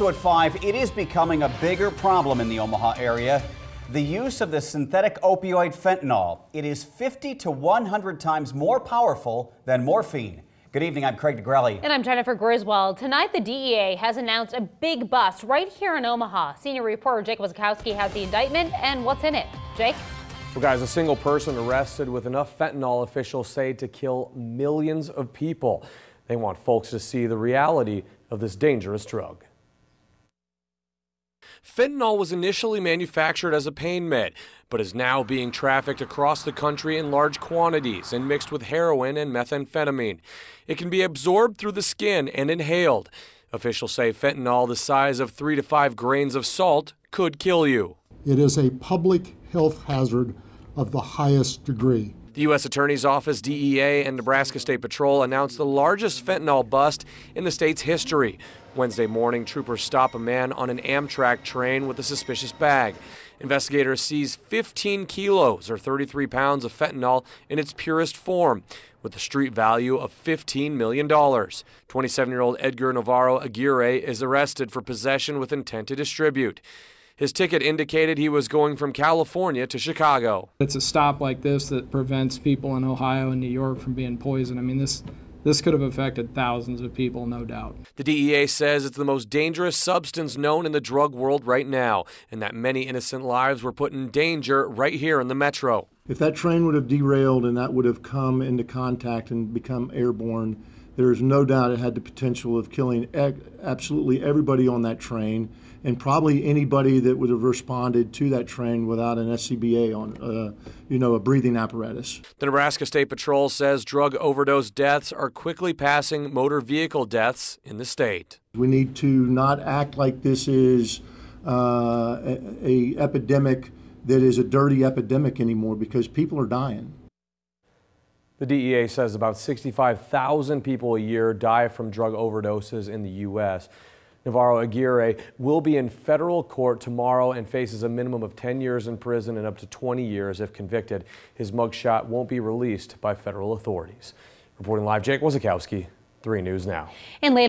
So at 5, it is becoming a bigger problem in the Omaha area. The use of the synthetic opioid fentanyl. It is 50 to 100 times more powerful than morphine. Good evening, I'm Craig DeGrelli. And I'm Jennifer Griswold. Tonight, the DEA has announced a big bust right here in Omaha. Senior reporter Jake Wazakowski has the indictment and what's in it. Jake? Well, guys, a single person arrested with enough fentanyl, officials say, to kill millions of people. They want folks to see the reality of this dangerous drug. Fentanyl was initially manufactured as a pain med, but is now being trafficked across the country in large quantities and mixed with heroin and methamphetamine. It can be absorbed through the skin and inhaled. Officials say fentanyl the size of three to five grains of salt could kill you. It is a public health hazard of the highest degree. The U.S. Attorney's Office, DEA, and Nebraska State Patrol announced the largest fentanyl bust in the state's history. Wednesday morning, troopers stop a man on an Amtrak train with a suspicious bag. Investigators seize 15 kilos or 33 pounds of fentanyl in its purest form, with a street value of $15 million. 27 year old Edgar Navarro Aguirre is arrested for possession with intent to distribute. His ticket indicated he was going from California to Chicago. It's a stop like this that prevents people in Ohio and New York from being poisoned. I mean, this this could have affected thousands of people, no doubt. The DEA says it's the most dangerous substance known in the drug world right now, and that many innocent lives were put in danger right here in the metro. If that train would have derailed and that would have come into contact and become airborne, there is no doubt it had the potential of killing absolutely everybody on that train and probably anybody that would have responded to that train without an SCBA on, uh, you know, a breathing apparatus. The Nebraska State Patrol says drug overdose deaths are quickly passing motor vehicle deaths in the state. We need to not act like this is uh, a, a epidemic that is a dirty epidemic anymore because people are dying. The DEA says about 65,000 people a year die from drug overdoses in the U.S. Navarro Aguirre will be in federal court tomorrow and faces a minimum of 10 years in prison and up to 20 years if convicted. His mugshot won't be released by federal authorities. Reporting live, Jake Wasikowski, 3 News Now. And later